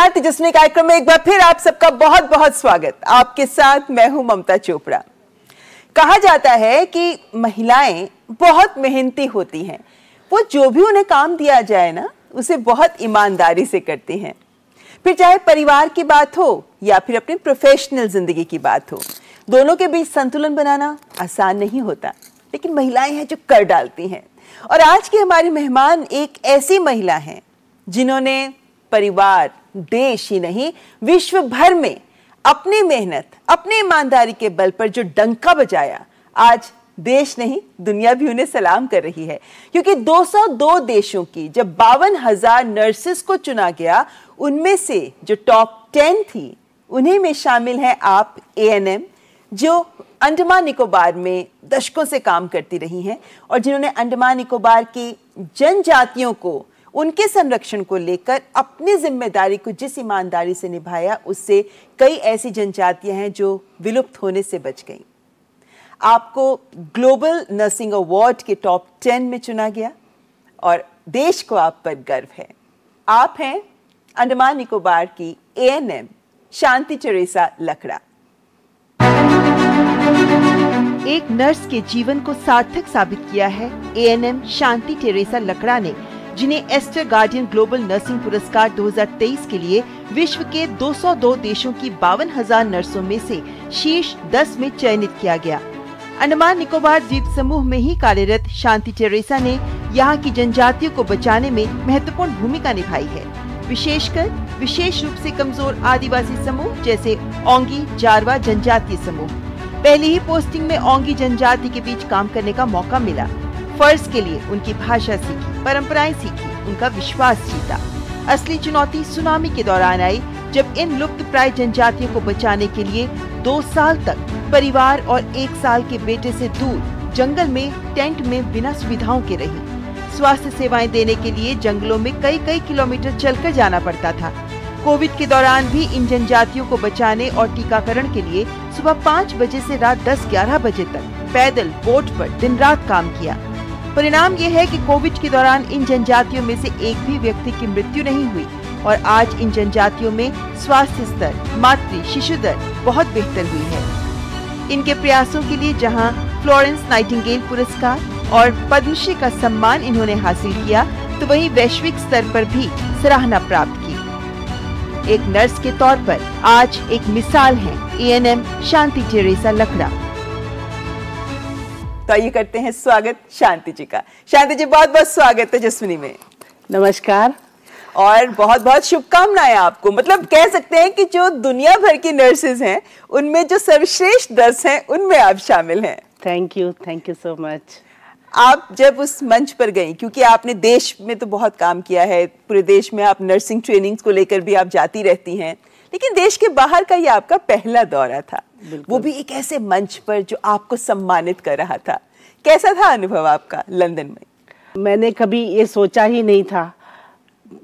नमस्कार तेजस्वी कार्यक्रम में एक बार फिर आप सबका बहुत बहुत स्वागत आपके साथ मैं हूं ममता चोपड़ा कहा जाता है कि महिलाएं बहुत मेहनती होती हैं वो जो भी उन्हें काम दिया जाए ना उसे बहुत ईमानदारी से करती हैं फिर चाहे परिवार की बात हो या फिर अपनी प्रोफेशनल जिंदगी की बात हो दोनों के बीच संतुलन बनाना आसान नहीं होता लेकिन महिलाएं हैं जो कर डालती हैं और आज की हमारी मेहमान एक ऐसी महिला हैं जिन्होंने परिवार देश ही नहीं विश्व भर में अपनी मेहनत अपनी ईमानदारी के बल पर जो डंका बजाया आज देश नहीं दुनिया भी उन्हें सलाम कर रही है क्योंकि 202 देशों की जब बावन हजार नर्सेस को चुना गया उनमें से जो टॉप टेन थी उन्हीं में शामिल हैं आप ए जो अंडमान निकोबार में दशकों से काम करती रही हैं और जिन्होंने अंडमान निकोबार की जनजातियों को उनके संरक्षण को लेकर अपनी जिम्मेदारी को जिस ईमानदारी से निभाया उससे कई ऐसी जनजातियां हैं जो विलुप्त होने से बच गईं आपको ग्लोबल नर्सिंग अवार्ड के टॉप टेन में चुना गया और देश को आप पर गर्व है आप हैं अंडमान निकोबार की एम शांति चरेसा लकड़ा एक नर्स के जीवन को सार्थक साबित किया है एएनएम शांति टेरेसा लकड़ा ने जिन्हें एस्टर गार्डियन ग्लोबल नर्सिंग पुरस्कार 2023 के लिए विश्व के 202 देशों की बावन हजार नर्सों में से शीर्ष 10 में चयनित किया गया अंडमान निकोबार द्वीप समूह में ही कार्यरत शांति टेरेसा ने यहाँ की जनजातियों को बचाने में महत्वपूर्ण भूमिका निभाई है विशेषकर विशेष रूप से कमजोर आदिवासी समूह जैसे ओंगी जारवा जनजातीय समूह पहली ही पोस्टिंग में ओंगी जनजाति के बीच काम करने का मौका मिला फर्ज के लिए उनकी भाषा सीखी परंपराएं सीखी उनका विश्वास जीता असली चुनौती सुनामी के दौरान आई जब इन लुप्त प्राय जनजातियों को बचाने के लिए दो साल तक परिवार और एक साल के बेटे से दूर जंगल में टेंट में बिना सुविधाओं के रही स्वास्थ्य सेवाएं देने के लिए जंगलों में कई कई किलोमीटर चलकर जाना पड़ता था कोविड के दौरान भी इन जनजातियों को बचाने और टीकाकरण के लिए सुबह पाँच बजे से रात दस ग्यारह बजे तक पैदल बोट पर दिन रात काम किया परिणाम ये है कि कोविड के दौरान इन जनजातियों में से एक भी व्यक्ति की मृत्यु नहीं हुई और आज इन जनजातियों में स्वास्थ्य स्तर मातृ शिशु दर बहुत बेहतर हुई है इनके प्रयासों के लिए जहां फ्लोरेंस नाइटिंगेल पुरस्कार और पद्मश्री का सम्मान इन्होंने हासिल किया तो वही वैश्विक स्तर पर भी सराहना प्राप्त की एक नर्स के तौर पर आज एक मिसाल है एएनएम शांति टेरेसा लकड़ा तो आइए करते हैं स्वागत शांति जी का शांति जी बहुत बहुत स्वागत है में नमस्कार और बहुत बहुत शुभकामनाएं आपको मतलब कह सकते हैं कि जो दुनिया भर की नर्सेज हैं उनमें जो सर्वश्रेष्ठ दस हैं उनमें आप शामिल हैं thank you thank you so much आप जब उस मंच पर गई क्योंकि आपने देश में तो बहुत काम किया है पूरे देश में आप नर्सिंग ट्रेनिंग्स को लेकर भी आप जाती रहती हैं लेकिन देश के बाहर का ये आपका पहला दौरा था वो भी एक ऐसे मंच पर जो आपको सम्मानित कर रहा था कैसा था अनुभव आपका लंदन में मैंने कभी ये सोचा ही नहीं था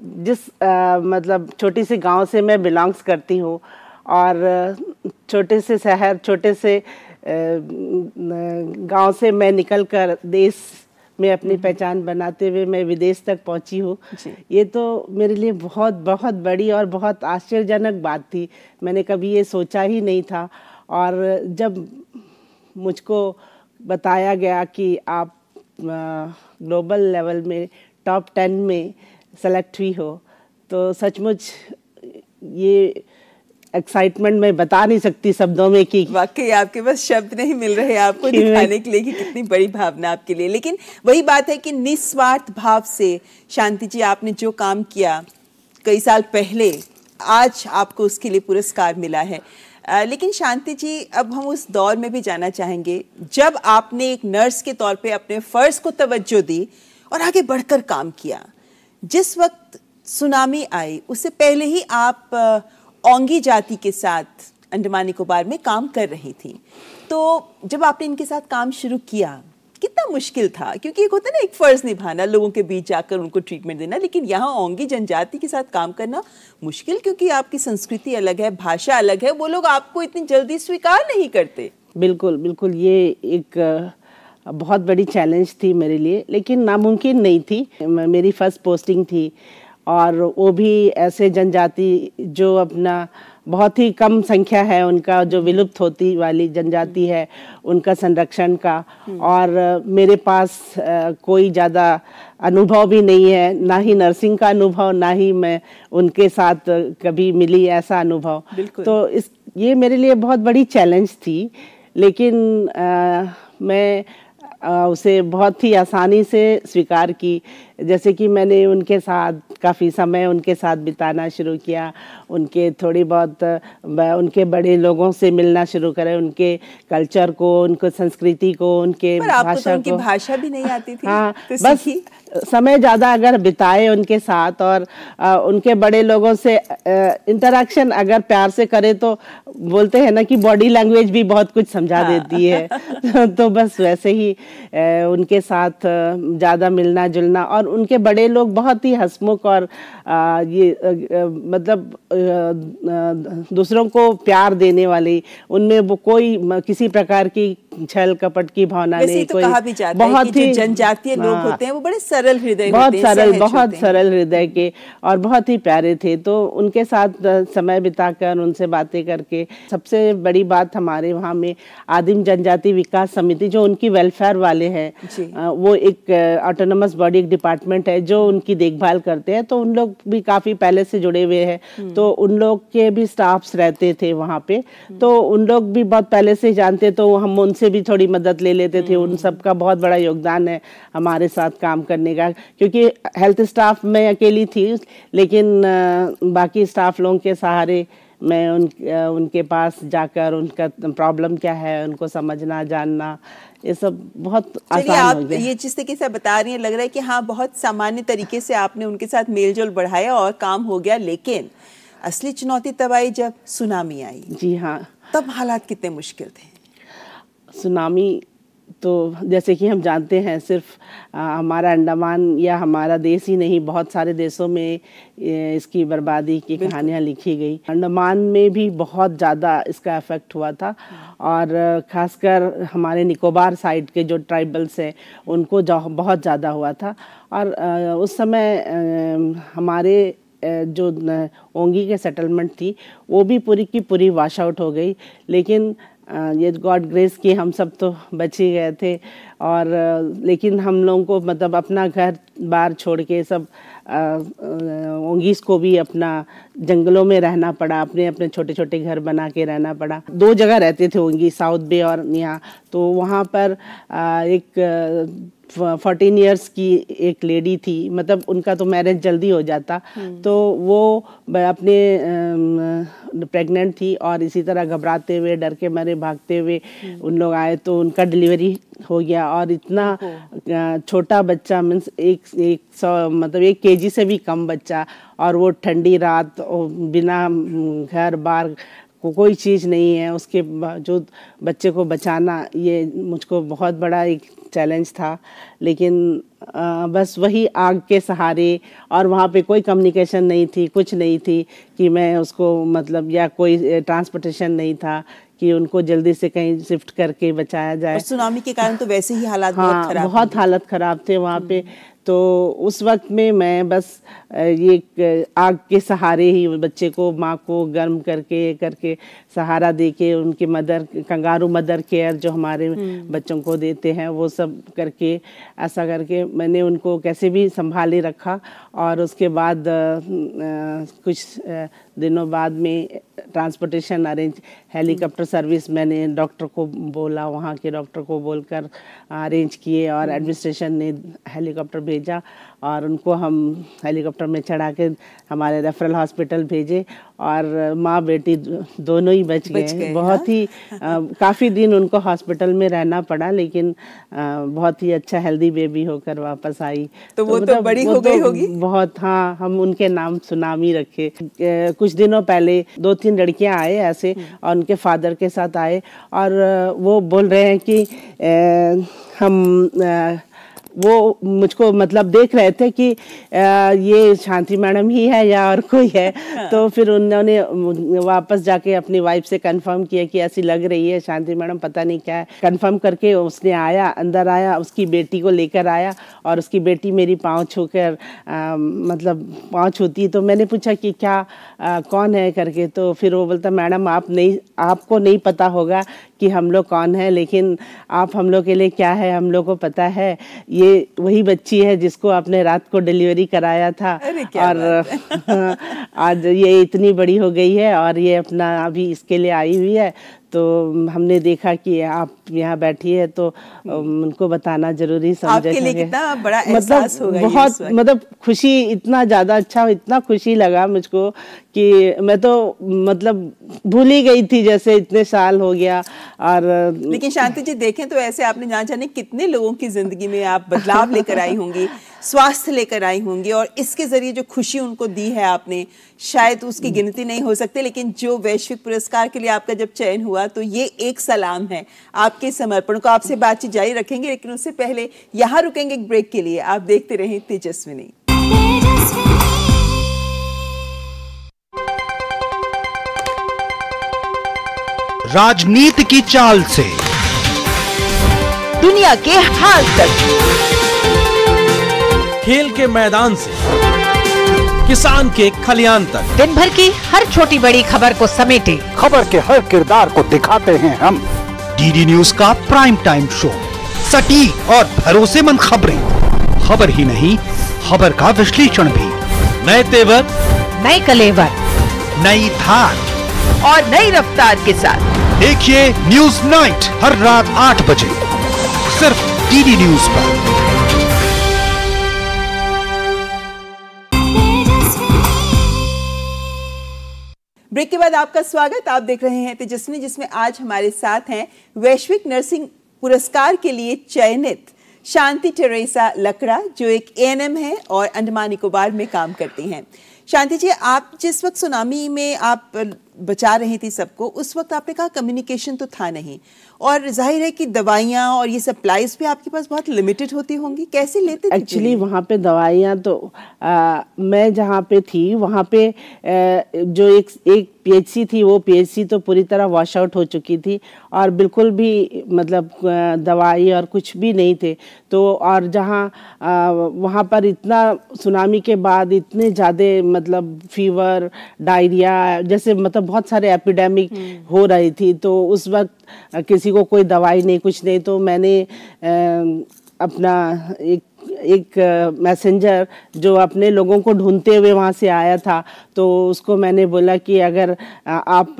जिस आ, मतलब छोटी से गांव से मैं बिलोंग्स करती हूँ और छोटे से शहर छोटे से गांव से मैं निकल कर देश में अपनी हम्म। पहचान बनाते हुए मैं विदेश तक पहुंची हूँ ये तो मेरे लिए बहुत बहुत बड़ी और बहुत आश्चर्यजनक बात थी मैंने कभी ये सोचा ही नहीं था और जब मुझको बताया गया कि आप ग्लोबल लेवल में टॉप टेन में सेलेक्ट हुई हो तो सचमुच ये एक्साइटमेंट मैं बता नहीं सकती शब्दों में कि वाकई आपके पास शब्द नहीं मिल रहे आपको दिखाने के लिए कि कितनी बड़ी भावना आपके लिए लेकिन वही बात है कि निस्वार्थ भाव से शांति जी आपने जो काम किया कई साल पहले आज आपको उसके लिए पुरस्कार मिला है लेकिन शांति जी अब हम उस दौर में भी जाना चाहेंगे जब आपने एक नर्स के तौर पे अपने फ़र्ज़ को तवज्जो दी और आगे बढ़कर काम किया जिस वक्त सुनामी आई उससे पहले ही आप ओंगी जाति के साथ अंडमान निकोबार में काम कर रही थी तो जब आपने इनके साथ काम शुरू किया कितना मुश्किल था क्योंकि एक होता है ना एक फ़र्ज़ निभाना लोगों के बीच जाकर उनको ट्रीटमेंट देना लेकिन यहाँ ओंगी जनजाति के साथ काम करना मुश्किल क्योंकि आपकी संस्कृति अलग है भाषा अलग है वो लोग आपको इतनी जल्दी स्वीकार नहीं करते बिल्कुल बिल्कुल ये एक बहुत बड़ी चैलेंज थी मेरे लिए लेकिन नामुमकिन नहीं थी मेरी फर्स्ट पोस्टिंग थी और वो भी ऐसे जनजाति जो अपना बहुत ही कम संख्या है उनका जो विलुप्त होती वाली जनजाति है उनका संरक्षण का और मेरे पास कोई ज़्यादा अनुभव भी नहीं है ना ही नर्सिंग का अनुभव ना ही मैं उनके साथ कभी मिली ऐसा अनुभव तो इस ये मेरे लिए बहुत बड़ी चैलेंज थी लेकिन आ, मैं आ, उसे बहुत ही आसानी से स्वीकार की जैसे कि मैंने उनके साथ काफ़ी समय उनके साथ बिताना शुरू किया उनके थोड़ी बहुत उनके बड़े लोगों से मिलना शुरू करें उनके कल्चर को उनको संस्कृति को उनके तो भाषा तो तो को भाषा भी नहीं आती थी हाँ तो बस समय ज़्यादा अगर बिताए उनके साथ और आ, उनके बड़े लोगों से इंटरेक्शन अगर प्यार से करे तो बोलते हैं ना कि बॉडी लैंग्वेज भी बहुत कुछ समझा हाँ। देती है तो बस वैसे ही आ, उनके साथ ज़्यादा मिलना जुलना और और उनके बड़े लोग बहुत ही हसमुख और आ, ये आ, मतलब दूसरों को प्यार देने वाले उनमें वो कोई किसी प्रकार की छल कपट की भावना नहीं तो कोई भी बहुत ही जनजातीय लोग हाँ। होते हैं वो बड़े सरल हृदय बहुत सरल बहुत सरल हृदय के और बहुत ही प्यारे थे तो उनके साथ समय बिताकर उनसे बातें करके सबसे बड़ी बात हमारे वहाँ में आदिम जनजाति विकास समिति जो उनकी वेलफेयर वाले हैं वो एक ऑटोनमस बॉडी एक डिपार्टमेंट है जो उनकी देखभाल करते हैं तो उन लोग भी काफ़ी पहले से जुड़े हुए हैं हम्म। तो उन लोग के भी स्टाफ्स रहते थे वहाँ पे तो उन लोग भी बहुत पहले से जानते तो हम उनसे से भी थोड़ी मदद ले लेते थे उन हम्म। सब का बहुत बड़ा योगदान है हमारे साथ काम करने का क्योंकि हेल्थ स्टाफ में अकेली थी लेकिन बाकी स्टाफ लोगों के सहारे मैं उन उनके पास जाकर उनका प्रॉब्लम क्या है उनको समझना जानना ये सब बहुत आसान आप हो गया। ये जिस तरीके से बता रही हैं लग रहा है कि हाँ बहुत सामान्य तरीके से आपने उनके साथ मेलजोल बढ़ाया और काम हो गया लेकिन असली चुनौती तब आई जब सुनामी आई जी हाँ तब हालात कितने मुश्किल थे सुनामी तो जैसे कि हम जानते हैं सिर्फ हमारा अंडमान या हमारा देश ही नहीं बहुत सारे देशों में इसकी बर्बादी की कहानियाँ लिखी गई अंडमान में भी बहुत ज़्यादा इसका इफेक्ट हुआ था और ख़ासकर हमारे निकोबार साइड के जो ट्राइबल्स हैं उनको बहुत ज़्यादा हुआ था और उस समय हमारे जो ओंगी के सेटलमेंट थी वो भी पूरी की पूरी वाश आउट हो गई लेकिन ये गॉड ग्रेस की हम सब तो बच ही गए थे और लेकिन हम लोगों को मतलब अपना घर बार छोड़ के सब ओंगीस को भी अपना जंगलों में रहना पड़ा अपने अपने छोटे छोटे घर बना के रहना पड़ा दो जगह रहते थे ओंगी साउथ बे और यहाँ तो वहाँ पर आ, एक फोर्टीन इयर्स की एक लेडी थी मतलब उनका तो मैरिज जल्दी हो जाता हम्म। तो वो अपने प्रेग्नेंट थी और इसी तरह घबराते हुए डर के मारे भागते हुए हम्म। उन लोग आए तो उनका डिलीवरी हो गया और इतना छोटा बच्चा मीन्स एक एक सौ मतलब एक केजी से भी कम बच्चा और वो ठंडी रात बिना हम्म, घर बार को कोई चीज़ नहीं है उसके बावजूद बच्चे को बचाना ये मुझको बहुत बड़ा एक चैलेंज था लेकिन आ, बस वही आग के सहारे और वहाँ पे कोई कम्युनिकेशन नहीं थी कुछ नहीं थी कि मैं उसको मतलब या कोई ट्रांसपोर्टेशन नहीं था कि उनको जल्दी से कहीं शिफ्ट करके बचाया जाए सुनामी के कारण तो वैसे ही हालात हाँ, बहुत खराब बहुत हालत खराब थे वहाँ हम्म। पे तो उस वक्त में मैं बस ये आग के सहारे ही बच्चे को माँ को गर्म करके करके सहारा दे के उनके मदर कंगारू मदर केयर जो हमारे हम्म। बच्चों को देते हैं वो सब करके ऐसा करके मैंने उनको कैसे भी संभाले रखा और उसके बाद आ, कुछ आ, दिनों बाद में ट्रांसपोर्टेशन अरेंज हेलीकॉप्टर सर्विस मैंने डॉक्टर को बोला वहाँ के डॉक्टर को बोलकर अरेंज किए और एडमिनिस्ट्रेशन ने हेलीकॉप्टर भेजा और उनको हम हेलीकॉप्टर में चढ़ा के हमारे रेफरल हॉस्पिटल भेजे और माँ बेटी दोनों ही बच, बच गए बहुत हाँ। ही काफ़ी दिन उनको हॉस्पिटल में रहना पड़ा लेकिन आ, बहुत ही अच्छा हेल्दी बेबी होकर वापस आई तो, वो तो, तो मतलब बड़ी वो हो गई तो होगी बहुत हाँ हम उनके नाम सुनामी रखे कुछ दिनों पहले दो तीन लड़कियां आए ऐसे हम्म। और उनके फादर के साथ आए और वो बोल रहे हैं कि ए, हम वो मुझको मतलब देख रहे थे कि ये शांति मैडम ही है या और कोई है हाँ। तो फिर उन्होंने वापस जाके अपनी वाइफ से कंफर्म किया कि ऐसी लग रही है शांति मैडम पता नहीं क्या है कन्फर्म करके उसने आया अंदर आया उसकी बेटी को लेकर आया और उसकी बेटी मेरी पाँव छूकर मतलब पाँव छूती तो मैंने पूछा कि क्या आ, कौन है करके तो फिर वो बोलता मैडम आप नहीं आपको नहीं पता होगा कि हम लोग कौन है लेकिन आप हम लोग के लिए क्या है हम लोग को पता है ये ये वही बच्ची है जिसको आपने रात को डिलीवरी कराया था और आज ये इतनी बड़ी हो गई है और ये अपना अभी इसके लिए आई हुई है तो हमने देखा कि आप यहाँ बैठी है तो उनको बताना जरूरी समझा आपके लिए कितना बड़ा मतलब एहसास मतलब बहुत मतलब खुशी इतना ज़्यादा अच्छा इतना खुशी लगा मुझको कि मैं तो मतलब भूल ही गई थी जैसे इतने साल हो गया और लेकिन शांति जी देखें तो ऐसे आपने जान जाने कितने लोगों की ज़िंदगी में आप बदलाव लेकर आई होंगी स्वास्थ्य लेकर आई होंगी और इसके ज़रिए जो खुशी उनको दी है आपने शायद उसकी गिनती नहीं हो सकती लेकिन जो वैश्विक पुरस्कार के लिए आपका जब चयन हुआ तो ये एक सलाम है आपके समर्पण को आपसे बातचीत जारी रखेंगे लेकिन उससे पहले यहाँ रुकेंगे एक ब्रेक के लिए आप देखते रहें तेजस्विनी राजनीति की चाल से दुनिया के हाल तक खेल के मैदान से किसान के खलियान तक दिन भर की हर छोटी बड़ी खबर को समेटे खबर के हर किरदार को दिखाते हैं हम डी न्यूज का प्राइम टाइम शो सटीक और भरोसेमंद खबरें खबर ही नहीं खबर का विश्लेषण भी नए तेवर नए कलेवर नई धार और नई रफ्तार के साथ देखिए न्यूज नाइट हर रात आठ बजे सिर्फ डी न्यूज पर ब्रेक के बाद आपका स्वागत आप देख रहे हैं तेजस्वी जिसमें आज हमारे साथ हैं वैश्विक नर्सिंग पुरस्कार के लिए चयनित शांति टेरेसा लकड़ा जो एक ए है और अंडमान निकोबार में काम करती हैं शांति जी आप जिस वक्त सुनामी में आप बचा रही थी सबको उस वक्त आपने कहा कम्युनिकेशन तो था नहीं और जाहिर है कि दवाइयाँ और ये सप्लाईज भी आपके पास बहुत लिमिटेड होती होंगी कैसे लेते एक्चुअली वहाँ पे दवाइयाँ तो आ, मैं जहाँ पे थी वहाँ पे आ, जो एक एक पीएचसी थी वो पीएचसी तो पूरी तरह वॉश आउट हो चुकी थी और बिल्कुल भी मतलब दवाई और कुछ भी नहीं थे तो और जहाँ वहाँ पर इतना सुनामी के बाद इतने ज़्यादा मतलब फीवर डायरिया जैसे मतलब बहुत सारे एपिडेमिक हम्म। हो रही थी तो उस वक्त किसी किसी को कोई दवाई नहीं कुछ नहीं तो मैंने अपना एक एक मैसेंजर जो अपने लोगों को ढूंढते हुए वहाँ से आया था तो उसको मैंने बोला कि अगर आप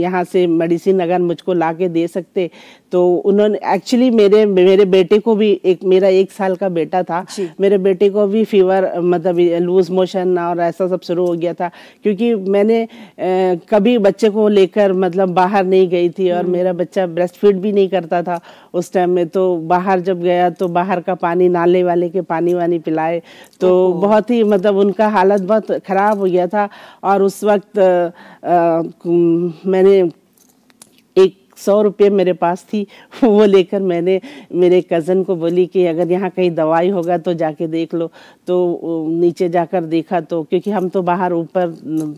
यहाँ से मेडिसिन अगर मुझको ला के दे सकते तो उन्होंने एक्चुअली मेरे मेरे बेटे को भी एक मेरा एक साल का बेटा था मेरे बेटे को भी फीवर मतलब लूज मोशन और ऐसा सब शुरू हो गया था क्योंकि मैंने ए, कभी बच्चे को लेकर मतलब बाहर नहीं गई थी और हम्म। मेरा बच्चा ब्रेस्ट फीड भी नहीं करता था उस टाइम में तो बाहर जब गया तो बाहर का पानी नाले वाले के पानी वानी पिलाए तो बहुत ही मतलब उनका हालत बहुत ख़राब हो गया था और उस वक्त आ, आ, मैंने सौ रुपये मेरे पास थी वो लेकर मैंने मेरे कज़न को बोली कि अगर यहाँ कहीं दवाई होगा तो जाके देख लो तो नीचे जाकर देखा तो क्योंकि हम तो बाहर ऊपर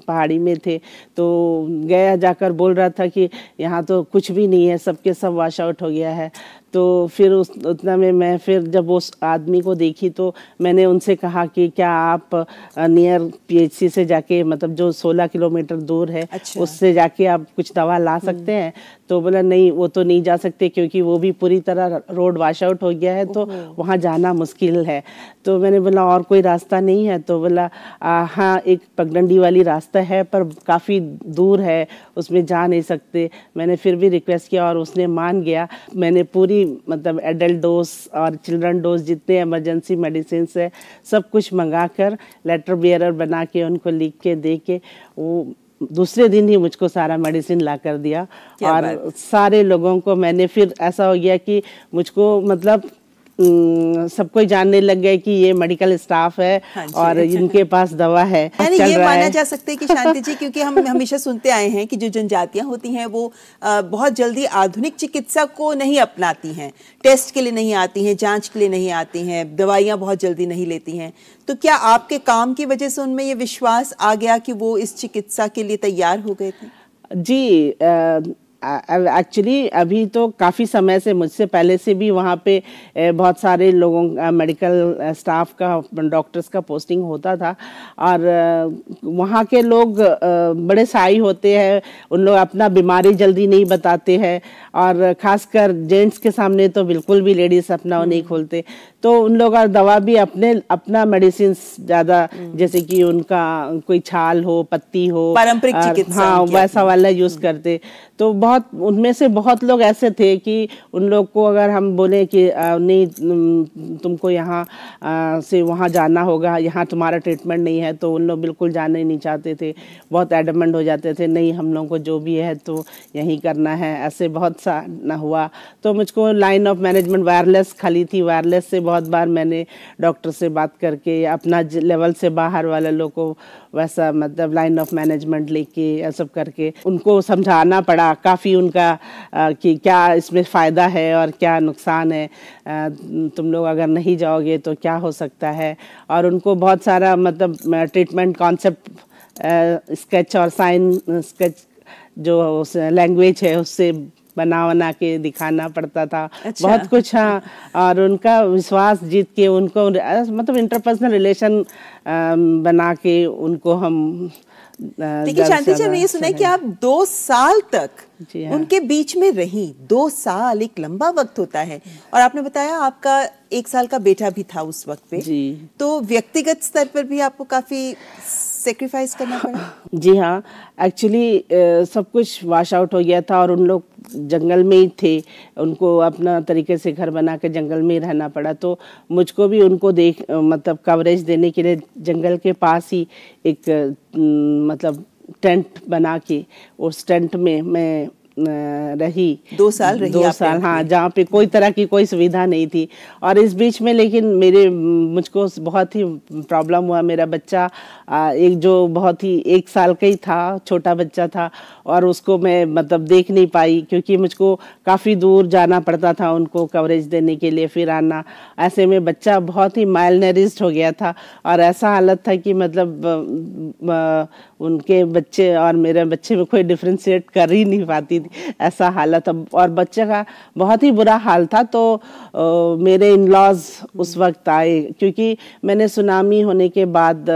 पहाड़ी में थे तो गया जाकर बोल रहा था कि यहाँ तो कुछ भी नहीं है सबके सब, सब वाश आउट हो गया है तो फिर उस उतना में मैं फिर जब उस आदमी को देखी तो मैंने उनसे कहा कि क्या आप नियर पीएचसी से जाके मतलब जो 16 किलोमीटर दूर है अच्छा। उससे जाके आप कुछ दवा ला हम्म। सकते हैं तो बोला नहीं वो तो नहीं जा सकते क्योंकि वो भी पूरी तरह रोड वाश आउट हो गया है तो वहाँ जाना मुश्किल है तो मैंने बोला और कोई रास्ता नहीं है तो बोला हाँ एक पगडंडी वाली रास्ता है पर काफ़ी दूर है उसमें जा नहीं सकते मैंने फिर भी रिक्वेस्ट किया और उसने मान गया मैंने पूरी काफ़ी मतलब एडल्ट डोज और चिल्ड्रन डोज जितने एमरजेंसी मेडिसिन है सब कुछ मंगा कर लेटर बियर बना के उनको लिख के दे के वो दूसरे दिन ही मुझको सारा मेडिसिन ला कर दिया और सारे लोगों को मैंने फिर ऐसा हो गया कि मुझको मतलब हम्म, सब कोई जानने लग गए कि ये मेडिकल स्टाफ है हाँ और इनके पास दवा है यानी ये माना है। जा सकते हैं कि शांति जी क्योंकि हम हमेशा सुनते आए हैं कि जो जनजातियां होती हैं वो बहुत जल्दी आधुनिक चिकित्सा को नहीं अपनाती हैं टेस्ट के लिए नहीं आती हैं जांच के लिए नहीं आती हैं दवाइयां बहुत जल्दी नहीं लेती हैं तो क्या आपके काम की वजह से उनमें ये विश्वास आ गया कि वो इस चिकित्सा के लिए तैयार हो गए थे जी एक्चुअली अभी तो काफ़ी समय से मुझसे पहले से भी वहाँ पे बहुत सारे लोगों का मेडिकल स्टाफ का डॉक्टर्स का पोस्टिंग होता था और वहाँ के लोग बड़े साई होते हैं उन लोग अपना बीमारी जल्दी नहीं बताते हैं और ख़ासकर जेंट्स के सामने तो बिल्कुल भी लेडीज़ अपना नहीं हम्म। खोलते तो उन लोग और दवा भी अपने अपना मेडिसिन ज़्यादा हम्म। जैसे कि उनका कोई छाल हो पत्ती हो पारंपरिक हाँ वैसा वाला यूज़ हम्म। करते तो बहुत उनमें से बहुत लोग ऐसे थे कि उन लोग को अगर हम बोले कि नहीं तुमको यहाँ से वहाँ जाना होगा यहाँ तुम्हारा ट्रीटमेंट नहीं है तो उन लोग बिल्कुल जाने नहीं चाहते थे बहुत एडमेंड हो जाते थे नहीं हम लोगों को जो भी है तो यहीं करना है ऐसे बहुत सा ना हुआ तो मुझको लाइन ऑफ मैनेजमेंट वायरलेस खाली थी वायरलेस से बहुत बार मैंने डॉक्टर से बात करके अपना लेवल से बाहर वाले लोग को वैसा मतलब लाइन ऑफ मैनेजमेंट लेके सब करके उनको समझाना पड़ा काफ़ी उनका आ, कि क्या इसमें फ़ायदा है और क्या नुकसान है आ, तुम लोग अगर नहीं जाओगे तो क्या हो सकता है और उनको बहुत सारा मतलब ट्रीटमेंट कॉन्सेप्ट स्केच और साइन स्केच जो लैंग्वेज है उससे बना बना के दिखाना पड़ता था अच्छा। बहुत कुछ हाँ और उनका विश्वास जीत के उनको मतलब इंटरपर्सनल रिलेशन बना के उनको हम देखिए शांति जी हमने ये सुना है कि आप दो साल तक हाँ। उनके बीच में रही दो साल एक लंबा वक्त होता है और आपने बताया आपका एक साल का बेटा भी था उस वक्त पे जी तो व्यक्तिगत स्तर पर भी आपको काफी सेक्रीफाइस करना पड़ा जी हाँ एक्चुअली सब कुछ वाश आउट हो गया था और उन लोग जंगल में ही थे उनको अपना तरीके से घर बना के जंगल में ही रहना पड़ा तो मुझको भी उनको देख मतलब कवरेज देने के लिए जंगल के पास ही एक मतलब टेंट बना के उस टेंट में मैं रही दो साल रही दो साल हाँ जहाँ पे कोई तरह की कोई सुविधा नहीं थी और इस बीच में लेकिन मेरे मुझको बहुत ही प्रॉब्लम हुआ मेरा बच्चा एक जो बहुत ही एक साल का ही था छोटा बच्चा था और उसको मैं मतलब देख नहीं पाई क्योंकि मुझको काफ़ी दूर जाना पड़ता था उनको कवरेज देने के लिए फिर आना ऐसे में बच्चा बहुत ही माइल हो गया था और ऐसा हालत था कि मतलब उनके बच्चे और मेरे बच्चे में कोई डिफ्रेंशिएट कर ही नहीं पाती थी ऐसा हालत और बच्चे का बहुत ही बुरा हाल था तो आ, मेरे इन लॉज उस वक्त आए क्योंकि मैंने सुनामी होने के बाद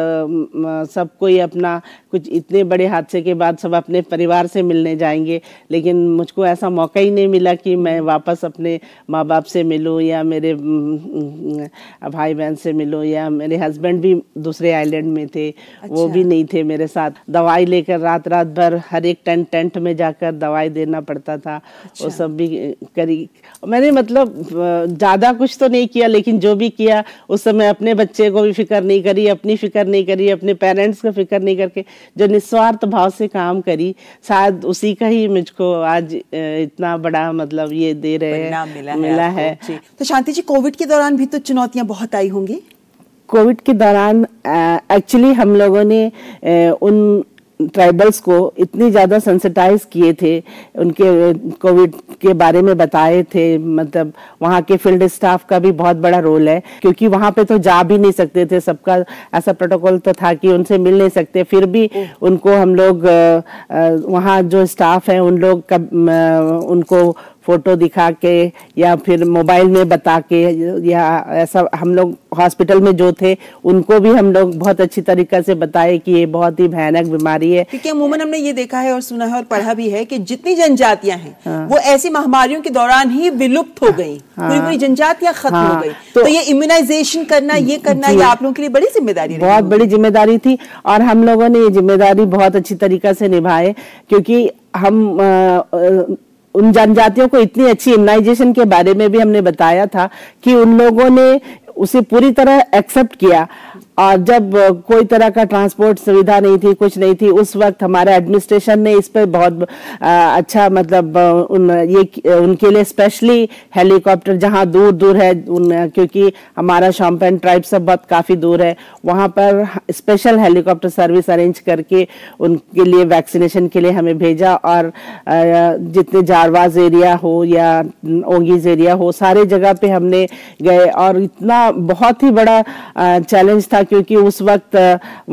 सब कोई अपना कुछ इतने बड़े हादसे के बाद सब अपने परिवार से मिलने जाएंगे लेकिन मुझको ऐसा मौका ही नहीं मिला कि मैं वापस अपने माँ बाप से मिलूँ या मेरे भाई बहन से मिलूँ या मेरे हस्बैंड भी दूसरे आइलैंड में थे अच्छा। वो भी अच्छा। नहीं थे मेरे साथ साथ दवाई लेकर रात रात भर हर एक टेंट टेंट में जाकर दवाई देना पड़ता था वो अच्छा। सब भी करी मैंने मतलब ज़्यादा कुछ तो नहीं किया लेकिन जो भी किया उस समय अपने बच्चे को भी फिक्र नहीं करी अपनी फिक्र नहीं करी अपने पेरेंट्स का फिक्र नहीं करके जो निस्वार्थ भाव से काम करी शायद उसी का ही मुझको आज इतना बड़ा मतलब ये दे रहे हैं मिला, मिला है, है। तो शांति जी कोविड के दौरान भी तो चुनौतियां बहुत आई होंगी कोविड के दौरान एक्चुअली हम लोगों ने उन ट्राइबल्स को इतनी ज़्यादा सेंसिटाइज किए थे उनके कोविड के बारे में बताए थे मतलब वहाँ के फील्ड स्टाफ का भी बहुत बड़ा रोल है क्योंकि वहाँ पे तो जा भी नहीं सकते थे सबका ऐसा प्रोटोकॉल तो था कि उनसे मिल नहीं सकते फिर भी हम्म। उनको हम लोग वहाँ जो स्टाफ हैं उन लोग का उनको फ़ोटो दिखा के या फिर मोबाइल में बता के या ऐसा हम लोग हॉस्पिटल में जो थे उनको भी हम लोग बहुत अच्छी तरीके से बताए कि ये बहुत ही भयानक बीमारी है क्योंकि अमूमन हमने ये देखा है और सुना है और पढ़ा भी है कि जितनी जनजातियां हैं हाँ। वो ऐसी महामारियों के दौरान ही विलुप्त हो हाँ। गई हाँ। पूरी पूरी जनजातियां खत्म हाँ। हो गई तो, तो ये इम्यूनाइजेशन करना ये करना ये आप लोगों के लिए बड़ी जिम्मेदारी बहुत बड़ी जिम्मेदारी थी और हम लोगों ने ये जिम्मेदारी बहुत अच्छी तरीके से निभाए क्योंकि हम उन जनजातियों को इतनी अच्छी इम्यूनाइजेशन के बारे में भी हमने बताया था कि उन लोगों ने उसे पूरी तरह एक्सेप्ट किया जब कोई तरह का ट्रांसपोर्ट सुविधा नहीं थी कुछ नहीं थी उस वक्त हमारे एडमिनिस्ट्रेशन ने इस पर बहुत अच्छा मतलब उन ये उनके लिए स्पेशली हेलीकॉप्टर जहाँ दूर दूर है उन क्योंकि हमारा शॉम्पेन ट्राइब सब बहुत काफ़ी दूर है वहाँ पर स्पेशल हेलीकॉप्टर सर्विस अरेंज करके उनके लिए वैक्सीनेशन के लिए हमें भेजा और जितने जारवाज एरिया हो या ओगीज एरिया हो सारे जगह पर हमने गए और इतना बहुत ही बड़ा चैलेंज था क्योंकि उस वक्त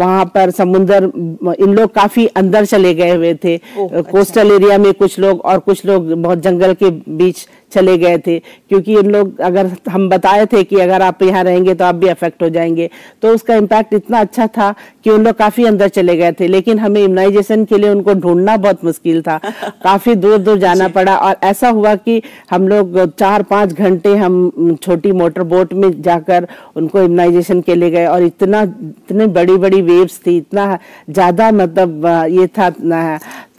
वहां पर समुन्दर इन लोग काफी अंदर चले गए हुए थे कोस्टल अच्छा। एरिया में कुछ लोग और कुछ लोग बहुत जंगल के बीच चले गए थे क्योंकि इन लोग अगर हम बताए थे कि अगर आप यहाँ रहेंगे तो आप भी अफेक्ट हो जाएंगे तो उसका इम्पैक्ट इतना अच्छा था कि उन लोग काफ़ी अंदर चले गए थे लेकिन हमें इम्यूनाइजेशन के लिए उनको ढूंढना बहुत मुश्किल था काफ़ी दूर दूर जाना पड़ा और ऐसा हुआ कि हम लोग चार पाँच घंटे हम छोटी मोटर बोट में जाकर उनको इम्यूनाइजेशन के लिए गए और इतना इतनी बड़ी बड़ी वेव्स थी इतना ज़्यादा मतलब ये था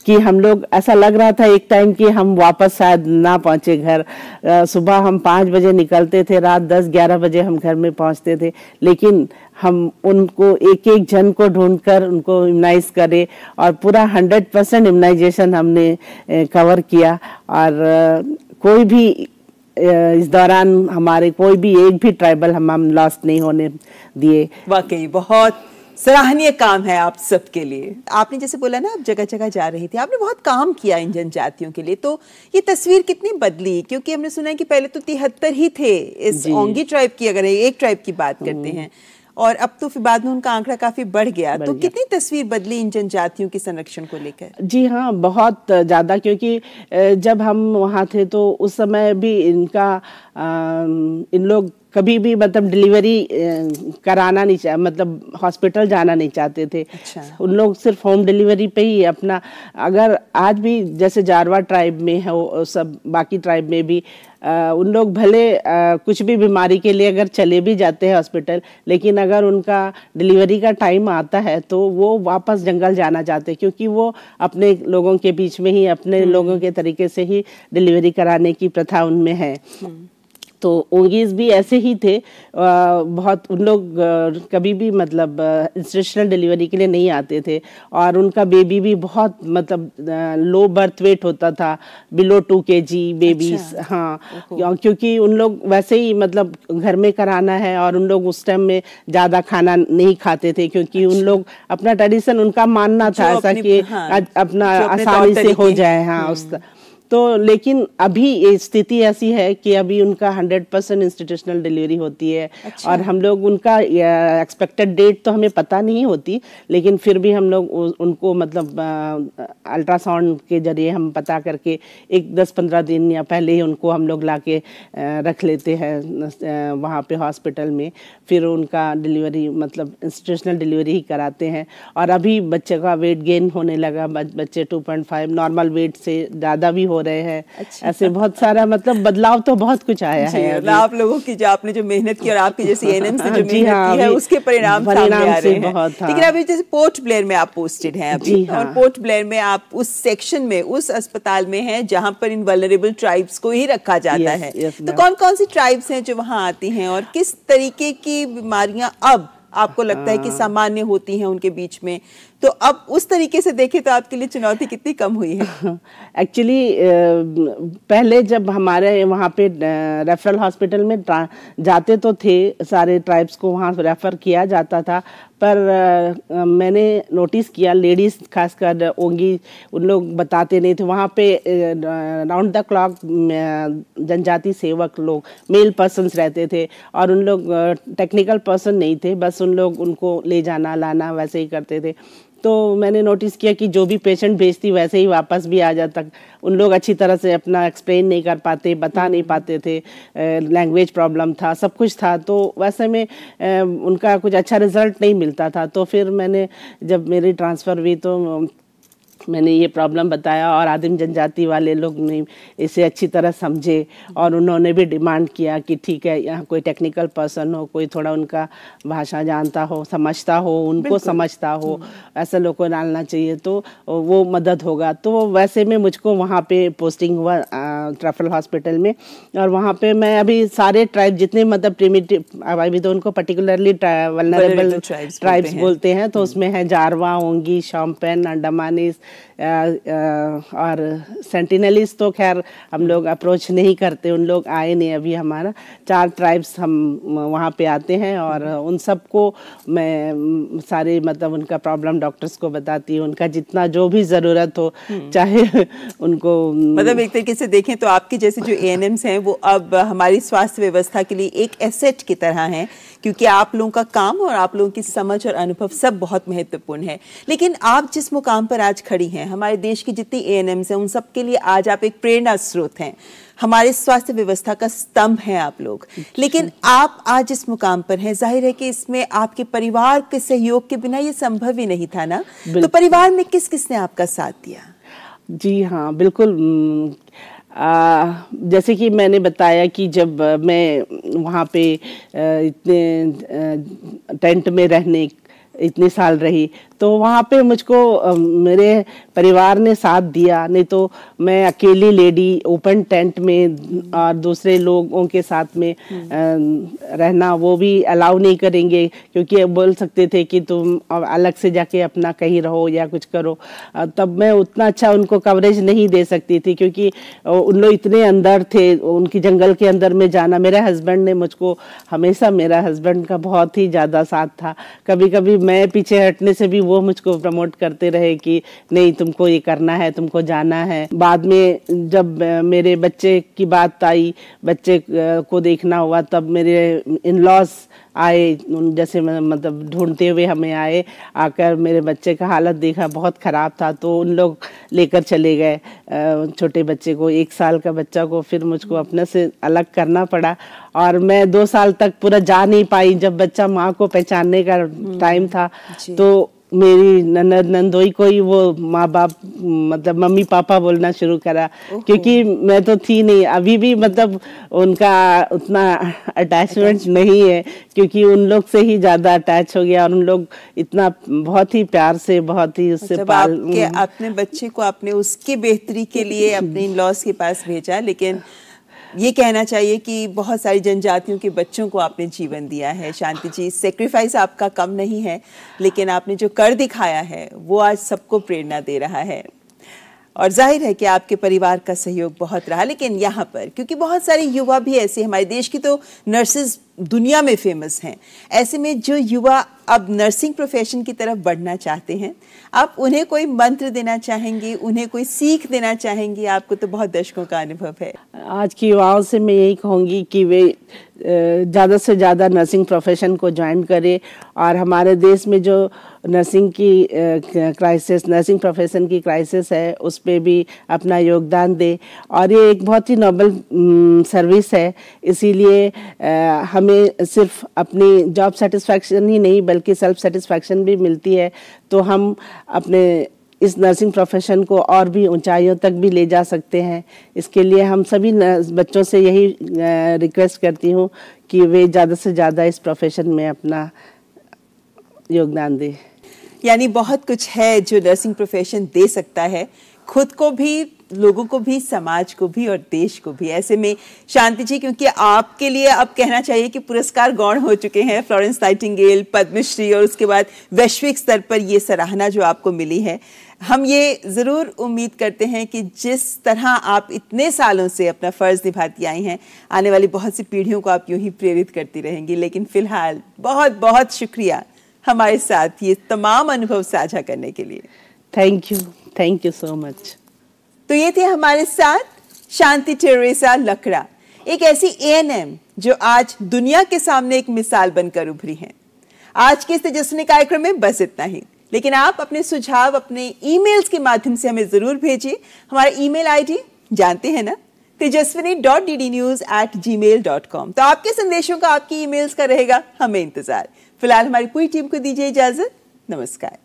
कि हम लोग ऐसा लग रहा था एक टाइम कि हम वापस शायद ना पहुंचे घर सुबह हम पाँच बजे निकलते थे रात दस ग्यारह बजे हम घर में पहुंचते थे लेकिन हम उनको एक एक जन को ढूंढ कर उनको इम्यूनाइज करे और पूरा हंड्रेड परसेंट इम्यूनाइजेशन हमने कवर किया और कोई भी इस दौरान हमारे कोई भी एक भी ट्राइबल हम हम लॉस्ट नहीं होने दिए वाकई बहुत सराहनीय काम है आप सबके लिए आपने जैसे बोला ना आप जगह जगह जा रही थी आपने बहुत काम किया इन जनजातियों के लिए तो ये तस्वीर कितनी बदली क्योंकि हमने सुना है कि पहले तो तिहत्तर ही थे इस ओंगी ट्राइब की अगर एक ट्राइब की बात हम्म। करते हैं और अब तो फिर बाद में उनका आंकड़ा काफी बढ़ गया बढ़ तो गया। कितनी तस्वीर बदली इन जनजातियों के संरक्षण को लेकर जी हाँ बहुत ज्यादा क्योंकि जब हम वहाँ थे तो उस समय भी इनका इन लोग कभी भी मतलब डिलीवरी कराना नहीं चाह मतलब हॉस्पिटल जाना नहीं चाहते थे अच्छा। उन लोग सिर्फ होम डिलीवरी पे ही अपना अगर आज भी जैसे जारवा ट्राइब में है सब बाकी ट्राइब में भी आ, उन लोग भले आ, कुछ भी बीमारी के लिए अगर चले भी जाते हैं हॉस्पिटल लेकिन अगर उनका डिलीवरी का टाइम आता है तो वो वापस जंगल जाना चाहते हैं क्योंकि वो अपने लोगों के बीच में ही अपने हम्म। लोगों के तरीके से ही डिलीवरी कराने की प्रथा उनमें है हम्म। तो ओंगीज भी ऐसे ही थे बहुत उन लोग कभी भी मतलब इंस्टेशनल डिलीवरी के लिए नहीं आते थे और उनका बेबी भी बहुत मतलब लो बर्थ वेट होता था बिलो टू के जी बेबीज अच्छा। हाँ क्योंकि उन लोग वैसे ही मतलब घर में कराना है और उन लोग उस टाइम में ज़्यादा खाना नहीं खाते थे क्योंकि अच्छा। उन लोग अपना ट्रेडिशन उनका मानना था ऐसा कि हाँ, अपना आसानी से हो जाए हाँ उस हम्म। तो लेकिन अभी स्थिति ऐसी है कि अभी उनका 100 परसेंट इंस्टीट्यूशनल डिलीवरी होती है अच्छा। और हम लोग उनका एक्सपेक्टेड डेट तो हमें पता नहीं होती लेकिन फिर भी हम लोग उनको मतलब अल्ट्रासाउंड के जरिए हम पता करके एक 10-15 दिन या पहले ही उनको हम लोग ला के रख लेते हैं वहाँ पे हॉस्पिटल में फिर उनका डिलीवरी मतलब इंस्टीट्यूशनल डिलीवरी ही कराते हैं और अभी बच्चे का वेट गेन होने लगा बच्चे टू नॉर्मल वेट से ज़्यादा भी हो रहे हैं अच्छा। ऐसे बहुत सारा मतलब बदलाव तो बहुत कुछ आया है मतलब आप लोगों की जो आपने जो मेहनत की और आपकी जैसे एन एम से जो मेहनत हाँ, की है उसके परिणाम सामने आ रहे हाँ। लेकिन अभी जैसे पोर्ट ब्लेयर में आप पोस्टेड हैं अभी हाँ। और पोर्ट ब्लेयर में आप उस सेक्शन में उस अस्पताल में हैं जहाँ पर इन वलरेबल ट्राइब्स को ही रखा जाता है तो कौन कौन सी ट्राइब्स हैं जो वहाँ आती हैं और किस तरीके की बीमारियां अब आपको लगता है कि सामान्य होती हैं उनके बीच में तो अब उस तरीके से देखें तो आपके लिए चुनौती कितनी कम हुई है एक्चुअली पहले जब हमारे वहाँ पे रेफरल हॉस्पिटल में जाते तो थे सारे ट्राइब्स को वहाँ रेफ़र किया जाता था पर मैंने नोटिस किया लेडीज़ खासकर ओंगी उन लोग बताते नहीं थे वहाँ पे राउंड द क्लॉक जनजाति सेवक लोग मेल पर्सनस रहते थे और उन लोग टेक्निकल पर्सन नहीं थे बस उन लोग उनको ले जाना लाना वैसे ही करते थे तो मैंने नोटिस किया कि जो भी पेशेंट भेजती वैसे ही वापस भी आ जाता उन लोग अच्छी तरह से अपना एक्सप्लेन नहीं कर पाते बता नहीं हम्म। पाते थे लैंग्वेज प्रॉब्लम था सब कुछ था तो वैसे में उनका कुछ अच्छा रिजल्ट नहीं मिलता था तो फिर मैंने जब मेरी ट्रांसफ़र हुई तो मैंने ये प्रॉब्लम बताया और आदिम जनजाति वाले लोग ने इसे अच्छी तरह समझे और उन्होंने भी डिमांड किया कि ठीक है यहाँ कोई टेक्निकल पर्सन हो कोई थोड़ा उनका भाषा जानता हो समझता हो उनको समझता हो हम्म। ऐसे लोग को डालना चाहिए तो वो मदद होगा तो वैसे में मुझको वहाँ पे पोस्टिंग हुआ ट्रफल हॉस्पिटल में और वहाँ पर मैं अभी सारे ट्राइब जितने मतलब प्रिमिटिव अभी तो उनको पर्टिकुलरली वनरेबल ट्राइब्स बोलते हैं तो हम्म। उसमें है जारवा ओंगी शॉम्पेन अंडमानिस और सेंटिनलीज तो खैर हम लोग अप्रोच नहीं करते उन लोग आए नहीं अभी हमारा चार ट्राइब्स हम वहाँ पे आते हैं और उन सबको मैं सारे मतलब उनका प्रॉब्लम डॉक्टर्स को बताती हूँ उनका जितना जो भी ज़रूरत हो हम्म। चाहे उनको मतलब एक तरीके से देखें तो आपके जैसे जो ए हैं वो अब हमारी स्वास्थ्य व्यवस्था के लिए एक एसेट की तरह हैं क्योंकि आप लोगों का काम और आप लोगों की समझ और अनुभव सब बहुत महत्वपूर्ण है लेकिन आप जिस मुकाम पर आज खड़ी हैं हमारे देश की जितनी ए एन हैं उन सबके के लिए आज आप एक प्रेरणा स्रोत हैं हमारे स्वास्थ्य व्यवस्था का स्तंभ है आप लोग लेकिन आप आज इस मुकाम पर हैं जाहिर है कि इसमें आपके परिवार के सहयोग के बिना ये संभव ही नहीं था ना तो परिवार में किस किसने आपका साथ दिया जी हाँ बिल्कुल आ, जैसे कि मैंने बताया कि जब मैं वहाँ पे इतने टेंट में रहने इतने साल रही तो वहाँ पे मुझको मेरे परिवार ने साथ दिया नहीं तो मैं अकेली लेडी ओपन टेंट में और दूसरे लोगों के साथ में हम्म। रहना वो भी अलाउ नहीं करेंगे क्योंकि बोल सकते थे कि तुम अलग से जाके अपना कहीं रहो या कुछ करो तब मैं उतना अच्छा उनको कवरेज नहीं दे सकती थी क्योंकि उन लोग इतने अंदर थे उनकी जंगल के अंदर में जाना मेरे हस्बैंड ने मुझको हमेशा मेरा हस्बैंड का बहुत ही ज़्यादा साथ था कभी कभी मैं पीछे हटने से भी वो मुझको प्रमोट करते रहे कि नहीं तुमको ये करना है तुमको जाना है बाद में जब मेरे बच्चे की बात आई बच्चे को देखना हुआ तब मेरे इन लॉज आए जैसे मतलब ढूंढते हुए हमें आए आकर मेरे बच्चे का हालत देखा बहुत ख़राब था तो उन लोग लेकर चले गए छोटे बच्चे को एक साल का बच्चा को फिर मुझको अपने से अलग करना पड़ा और मैं दो साल तक पूरा जा नहीं पाई जब बच्चा माँ को पहचानने का टाइम हम्म, था तो मेरी ननद नंदोई को ही वो माँ बाप मतलब मम्मी पापा बोलना शुरू करा क्योंकि मैं तो थी नहीं अभी भी मतलब उनका उतना अटैचमेंट नहीं है क्योंकि उन लोग से ही ज़्यादा अटैच हो गया और उन लोग इतना बहुत ही प्यार से बहुत ही उससे पाल हम्म। अपने बच्चे को आपने उसकी बेहतरी के लिए हम्म। अपने इन लॉस के पास भेजा लेकिन ये कहना चाहिए कि बहुत सारी जनजातियों के बच्चों को आपने जीवन दिया है शांति जी सेक्रीफाइस आपका कम नहीं है लेकिन आपने जो कर दिखाया है वो आज सबको प्रेरणा दे रहा है और जाहिर है कि आपके परिवार का सहयोग बहुत रहा लेकिन यहाँ पर क्योंकि बहुत सारे युवा भी ऐसे हमारे देश की तो नर्सेज दुनिया में फेमस हैं ऐसे में जो युवा अब नर्सिंग प्रोफेशन की तरफ बढ़ना चाहते हैं आप उन्हें कोई मंत्र देना चाहेंगी उन्हें कोई सीख देना चाहेंगी आपको तो बहुत दर्शकों का अनुभव है आज की युवाओं से मैं यही कहूँगी कि वे ज़्यादा से ज़्यादा नर्सिंग प्रोफेशन को ज्वाइन करें और हमारे देश में जो नर्सिंग की क्राइसिस नर्सिंग प्रोफेशन की क्राइसिस है उस पर भी अपना योगदान दे और ये एक बहुत ही नोबल सर्विस है इसीलिए हमें सिर्फ अपनी जॉब सेटिस्फैक्शन ही नहीं बल्कि सेल्फ सेटिस्फैक्शन भी मिलती है तो हम अपने इस नर्सिंग प्रोफेशन को और भी ऊंचाइयों तक भी ले जा सकते हैं इसके लिए हम सभी बच्चों से यही रिक्वेस्ट करती हूँ कि वे ज़्यादा से ज़्यादा इस प्रोफेशन में अपना योगदान दें यानी बहुत कुछ है जो नर्सिंग प्रोफेशन दे सकता है खुद को भी लोगों को भी समाज को भी और देश को भी ऐसे में शांति जी क्योंकि आपके लिए अब कहना चाहिए कि पुरस्कार गौण हो चुके हैं फ्लोरेंस नाइटिंगेल पद्मश्री और उसके बाद वैश्विक स्तर पर ये सराहना जो आपको मिली है हम ये ज़रूर उम्मीद करते हैं कि जिस तरह आप इतने सालों से अपना फ़र्ज़ निभाती आई हैं आने वाली बहुत सी पीढ़ियों को आप यूं ही प्रेरित करती रहेंगी लेकिन फ़िलहाल बहुत बहुत शुक्रिया हमारे साथ ये तमाम अनुभव साझा करने के लिए thank you thank you so much तो ये थे हमारे साथ शांति टेरेसा लकड़ा एक ऐसी ए जो आज दुनिया के सामने एक मिसाल बनकर उभरी है आज के इस तेजस्वी कार्यक्रम में बस इतना ही लेकिन आप अपने सुझाव अपने ईमेल्स के माध्यम से हमें ज़रूर भेजिए हमारा ईमेल आईडी जानते हैं ना Tejaswini dot D D news at Gmail dot com तो आपके संदेशों का आपकी ईमेल्स का रहेगा हमें इंतज़ार फिलहाल हमारी पूरी टीम को दीजिए इजाजत नमस्कार